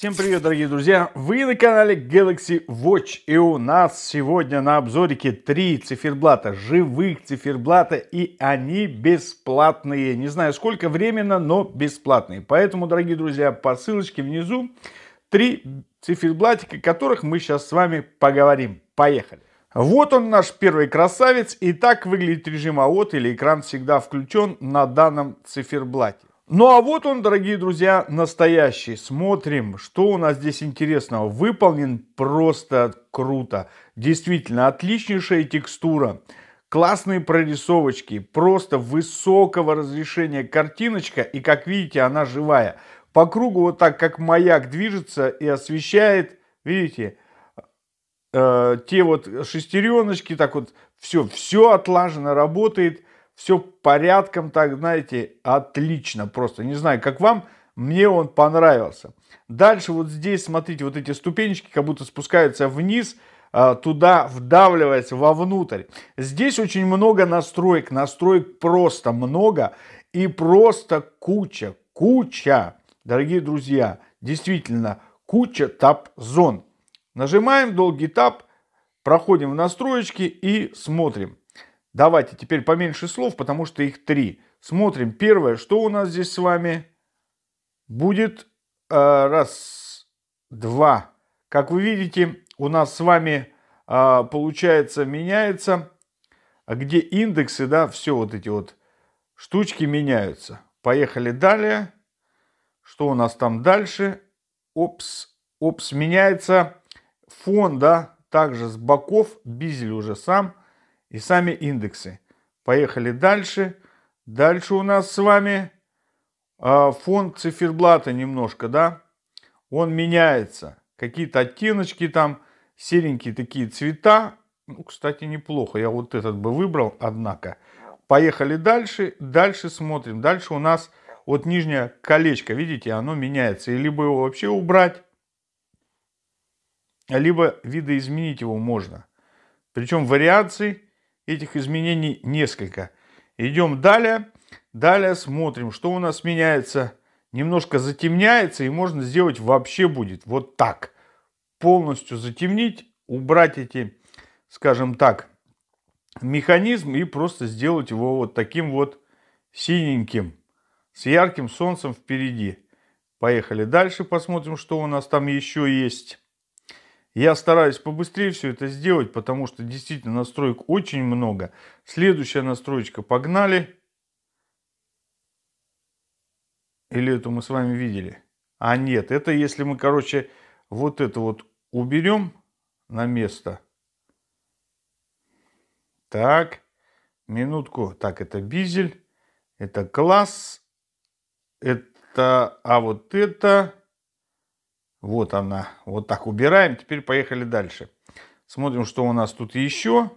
Всем привет, дорогие друзья! Вы на канале Galaxy Watch и у нас сегодня на обзорике три циферблата, живых циферблата и они бесплатные. Не знаю сколько временно, но бесплатные. Поэтому, дорогие друзья, по ссылочке внизу три циферблатика, о которых мы сейчас с вами поговорим. Поехали! Вот он наш первый красавец и так выглядит режим АОТ или экран всегда включен на данном циферблате. Ну а вот он, дорогие друзья, настоящий. Смотрим, что у нас здесь интересного. Выполнен просто круто. Действительно, отличнейшая текстура. Классные прорисовочки, просто высокого разрешения картиночка, и как видите, она живая. По кругу вот так, как маяк движется и освещает, видите, э, те вот шестереночки, так вот все, все отлажено, работает все порядком, так знаете, отлично просто. Не знаю, как вам, мне он понравился. Дальше вот здесь, смотрите, вот эти ступенечки как будто спускаются вниз, а, туда вдавливается вовнутрь. Здесь очень много настроек, настроек просто много и просто куча, куча, дорогие друзья, действительно куча тап-зон. Нажимаем долгий тап, проходим в настроечки и смотрим. Давайте теперь поменьше слов, потому что их три. Смотрим. Первое, что у нас здесь с вами будет э, раз, два. Как вы видите, у нас с вами э, получается меняется, где индексы, да, все вот эти вот штучки меняются. Поехали далее. Что у нас там дальше? Опс, опс, меняется фон, да, также с боков, Бизель уже сам – и сами индексы. Поехали дальше. Дальше у нас с вами э, а, фон циферблата немножко, да? Он меняется. Какие-то оттеночки там, серенькие такие цвета. Ну, кстати, неплохо. Я вот этот бы выбрал, однако. Поехали дальше. Дальше смотрим. Дальше у нас вот нижнее колечко, видите, оно меняется. И либо его вообще убрать, либо видоизменить его можно. Причем вариаций Этих изменений несколько. Идем далее. Далее смотрим, что у нас меняется. Немножко затемняется, и можно сделать вообще будет вот так. Полностью затемнить, убрать эти, скажем так, механизм и просто сделать его вот таким вот синеньким, с ярким солнцем впереди. Поехали дальше, посмотрим, что у нас там еще есть. Я стараюсь побыстрее все это сделать, потому что действительно настроек очень много. Следующая настроечка, погнали. Или эту мы с вами видели? А нет, это если мы, короче, вот это вот уберем на место. Так, минутку. Так, это бизель, это класс, это, а вот это, вот она. Вот так убираем. Теперь поехали дальше. Смотрим, что у нас тут еще.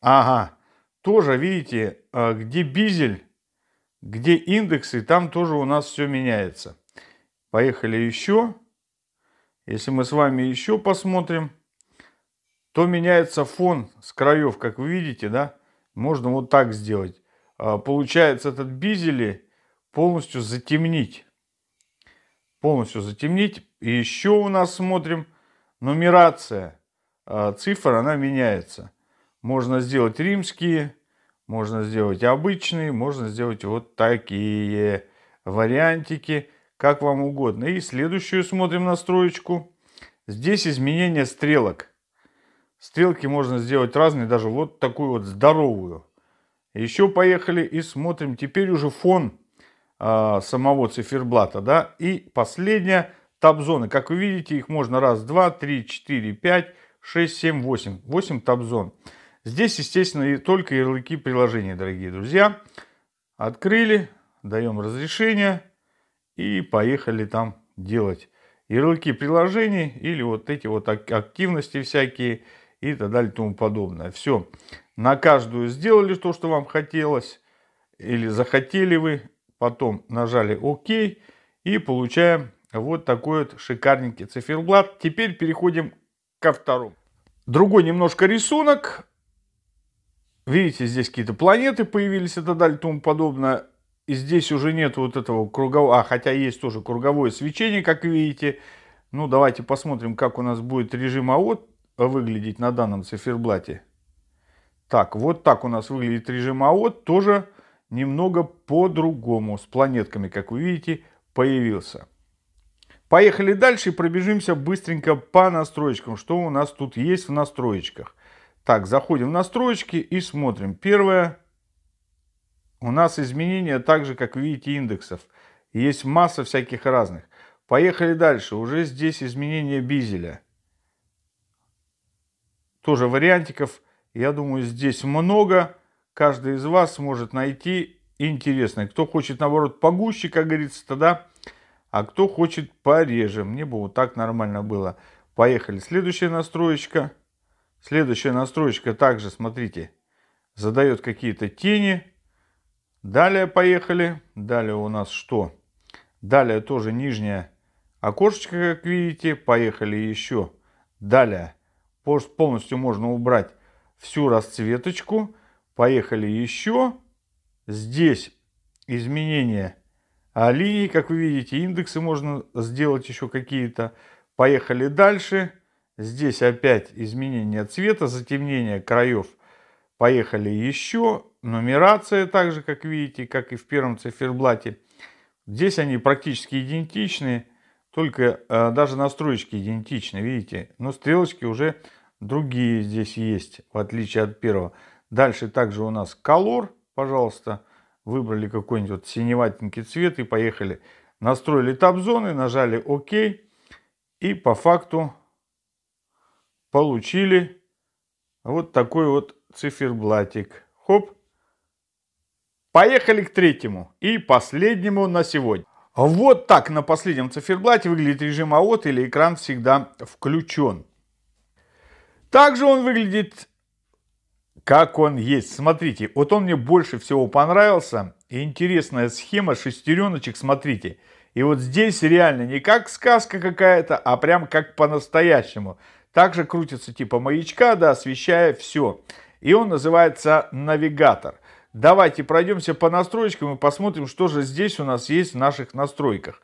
Ага. Тоже, видите, э, где бизель, где индексы, там тоже у нас все меняется. Поехали еще. Если мы с вами еще посмотрим, то меняется фон с краев, как вы видите, да? Можно вот так сделать. Э, получается этот бизели полностью затемнить полностью затемнить. И еще у нас смотрим нумерация а, цифр, она меняется. Можно сделать римские, можно сделать обычные, можно сделать вот такие вариантики, как вам угодно. И следующую смотрим настроечку. Здесь изменение стрелок. Стрелки можно сделать разные, даже вот такую вот здоровую. Еще поехали и смотрим теперь уже фон а, самого циферблата. Да? И последняя табзоны. Как вы видите, их можно раз, два, три, четыре, пять, шесть, семь, восемь. Восемь табзон. Здесь, естественно, и только ярлыки приложения, дорогие друзья. Открыли, даем разрешение и поехали там делать ярлыки приложений или вот эти вот активности всякие и так далее и тому подобное. Все, на каждую сделали то, что вам хотелось или захотели вы потом нажали ОК и получаем вот такой вот шикарненький циферблат. Теперь переходим ко второму. Другой немножко рисунок. Видите, здесь какие-то планеты появились и так далее и тому подобное. И здесь уже нет вот этого кругового, а хотя есть тоже круговое свечение, как видите. Ну, давайте посмотрим, как у нас будет режим АОТ выглядеть на данном циферблате. Так, вот так у нас выглядит режим АОТ. Тоже немного по-другому, с планетками, как вы видите, появился. Поехали дальше и пробежимся быстренько по настройкам, что у нас тут есть в настройках. Так, заходим в настройки и смотрим. Первое, у нас изменения также, как видите, индексов. Есть масса всяких разных. Поехали дальше. Уже здесь изменения бизеля. Тоже вариантиков, я думаю, здесь много каждый из вас может найти интересное. Кто хочет, наоборот, погуще, как говорится, тогда, а кто хочет пореже. Мне бы вот так нормально было. Поехали. Следующая настроечка. Следующая настроечка также, смотрите, задает какие-то тени. Далее поехали. Далее у нас что? Далее тоже нижняя окошечко, как видите. Поехали еще. Далее полностью можно убрать всю расцветочку. Поехали еще. Здесь изменения линий, как вы видите, индексы можно сделать еще какие-то. Поехали дальше. Здесь опять изменение цвета, затемнение краев. Поехали еще. Нумерация также, как видите, как и в первом циферблате. Здесь они практически идентичны, только э, даже настроечки идентичны, видите. Но стрелочки уже другие здесь есть, в отличие от первого. Дальше также у нас колор, пожалуйста, выбрали какой-нибудь вот синеватенький цвет и поехали. Настроили таб-зоны, нажали ОК и по факту получили вот такой вот циферблатик. Хоп. Поехали к третьему и последнему на сегодня. Вот так на последнем циферблате выглядит режим АОТ или экран всегда включен. Также он выглядит как он есть. Смотрите, вот он мне больше всего понравился. И интересная схема шестереночек, смотрите. И вот здесь реально не как сказка какая-то, а прям как по-настоящему. Также крутится типа маячка, да, освещая все. И он называется навигатор. Давайте пройдемся по настройкам и посмотрим, что же здесь у нас есть в наших настройках.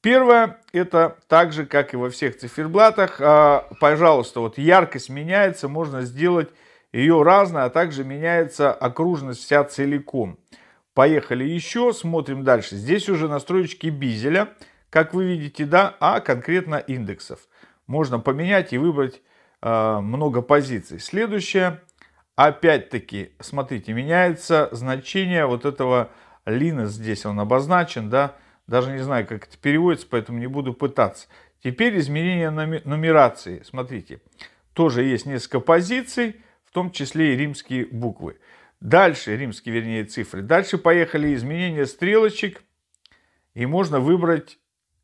Первое, это так же, как и во всех циферблатах, а, пожалуйста, вот яркость меняется, можно сделать ее разная, а также меняется окружность вся целиком. Поехали еще, смотрим дальше. Здесь уже настроечки бизеля, как вы видите, да, а конкретно индексов. Можно поменять и выбрать э, много позиций. Следующее, опять-таки, смотрите, меняется значение вот этого лина, здесь он обозначен, да, даже не знаю, как это переводится, поэтому не буду пытаться. Теперь изменение нумерации, смотрите, тоже есть несколько позиций, том числе и римские буквы. Дальше, римские, вернее, цифры. Дальше поехали изменения стрелочек. И можно выбрать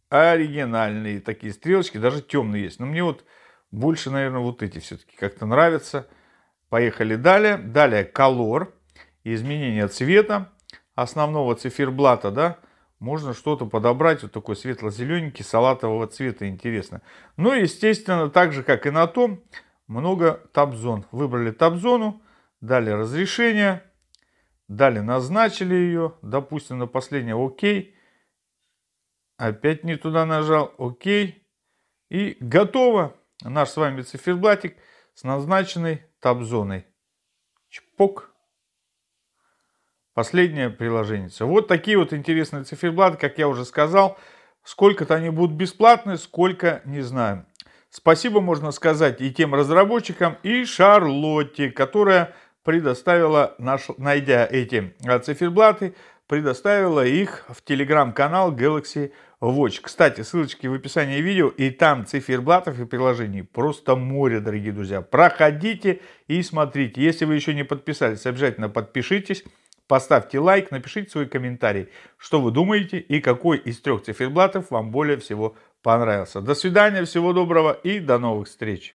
оригинальные такие стрелочки, даже темные есть. Но мне вот больше, наверное, вот эти все-таки как-то нравятся. Поехали далее. Далее колор изменение цвета основного циферблата, да, можно что-то подобрать, вот такой светло-зелененький, салатового цвета, интересно. Ну, естественно, так же, как и на том, много табзон. Выбрали табзону, дали разрешение, дали назначили ее, допустим, на последнее ОК. Опять не туда нажал, ОК. И готово наш с вами циферблатик с назначенной табзоной. Чпок. Последнее приложение. Вот такие вот интересные циферблаты, как я уже сказал. Сколько-то они будут бесплатны, сколько не знаем. Спасибо можно сказать и тем разработчикам, и Шарлотте, которая предоставила, наш, найдя эти э, циферблаты, предоставила их в телеграм-канал Galaxy Watch. Кстати, ссылочки в описании видео, и там циферблатов и приложений просто море, дорогие друзья. Проходите и смотрите. Если вы еще не подписались, обязательно подпишитесь, поставьте лайк, напишите свой комментарий, что вы думаете и какой из трех циферблатов вам более всего понравился понравился. До свидания, всего доброго и до новых встреч.